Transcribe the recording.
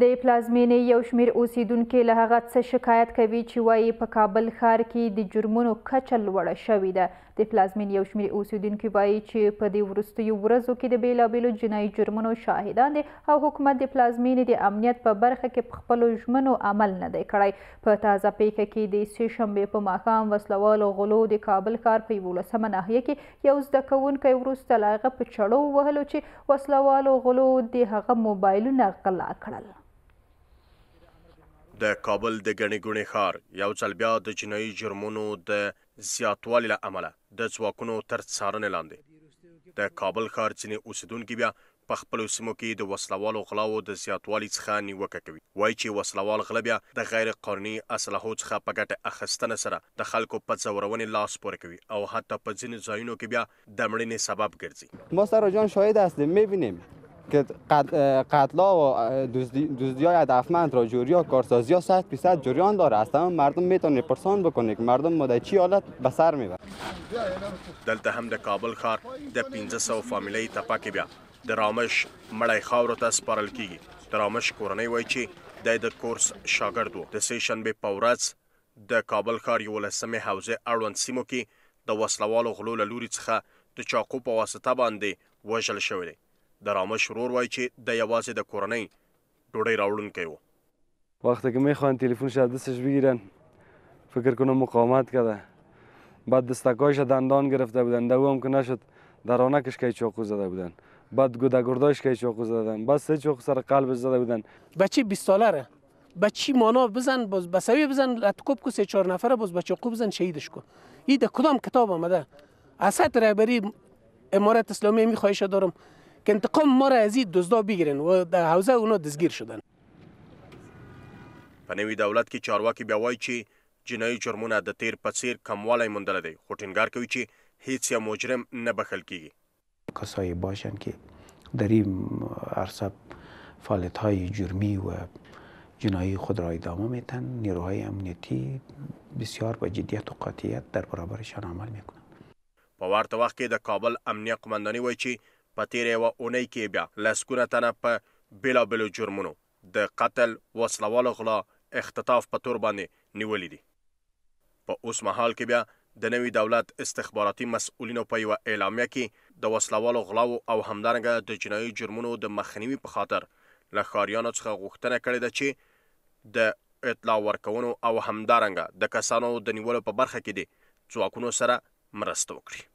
د پلازمینې یو شمیر اوسیدونکو له هغه څه شکایت کوي چې وایي په کابل ښار کې د جرمونو کچه لوړه شوې ده د پلازمینې یو شمیر اوسیدونکو وایي چې په دې وروستیو ورځو کې د بیلابیلو جنایي جرمونو شاهدان دي او حکومت د پلازمینې د امنیت په برخه کې په خپلو ژمنو عمل نه دی کړی په تازه پیښه کې د سې شنبې په ماښام وسلوالو غلو د کابل ښار په یولسمه ناحیه کې یو زده کوونکی وروسته له هغه په چړو وهلو چې وسلوالو غلو د هغه موبایلونه غلا کړل د کابل د غنی ګونی خار یو ځل بیا د جنایي جرمونو د زیاتوالي له امله د ځواکونو تر څارنې لاندې د کابل ښار ځینې اوسیدونکو بیا په خپلو سیمو کې د وسلوالو غلاو د زیاتوالي څخه نیوکه کوي وایي چې وسلوال غله بیا د غیر قانوني اسلحو څخه په ګټه اخیستنه سره د خلکو په ځورونې لاس پورې کوي او حتی په ځینې ځایونو کې بیا د مړینې سبب ګرځي ما سره جان شاهد هستیم میبینیم که قتل ها و دزدی های هدفمند را جوری ها کارسازی ها صد پیصد جریان داره است اما مردم میتونه پرسان بکنه که مردم مده چی حالت به سر میبره دلته هم د کابل ښار د 1500 فامیلې تپاکې بیا د رامش مړی خاورو ته سپارل کیږي د رامش کورنۍ وایي چې د د کورس شاګرد وو د سه شنبه په ورځ د کابل ښار یو لسمه حوزه اړوند سیمو کې د وسلوالو غلو لوري څخه د چاقو په واسطه باندې وژل شوی دی د رامش ورور وایي چې د یوازې د کورنۍ ډوډۍ راوړونکی و وقتی که میخوان تلفن شد دستش بگیرن فکر کنم مقاومت کرده بعد دستکایش دندان گرفته بودن دو هم که نشد در آنکش که چاقو زده بودن بعد گوده گرداش که چاقو زده بودن بعد سه چاقو سر قلبش زده بودن بچه 20 ساله بچی مانا بزن باز بسوی بزن لتکوب کو سه چهار نفره باز بچه قوب بزن شهیدش کو این در کدام کتاب آمده اسد رهبری امارت اسلامی می خواهش دارم که انتقام ما را از این دزدا بگیرن و در حوزه اونا دزگیر شدن په نوي دولت کې چارواکي بیا وایي چې جنایي جرمونه د تیر په څیر کموالی موندلی دی خو ټینګار کوي چې هیڅ یو مجرم نه بخښل کیږي کسایی باشند که در این عرصه فعالیت های جرمی و جنایی خود را ادامه میتن نیروهای امنیتی بسیار با جدیت و قاطعیت در برابرشان عمل میکنند په ورته وخت کې د کابل امنیه قمنداني وایي چې په تیرې و اونۍ کې بیا لسکونه تنه په بیلابلو جرمونو د قتل وسلوالو غلا اختطاف په تور باندې نیولې دي په اوس مهال کې بیا د نوي دولت استخباراتي مسؤلینو په یو اعلامیه کې د وسلوالو غلاو او همدارنګه د جنایي جرمونو د مخنیوي په خاطر له خاریانو څخه غوښتنه کړې ده چې د اطلاع ورکونو او همدارنګه د کسانو د نیولو په برخه کې دي ځواکونو سره مرسته وکړي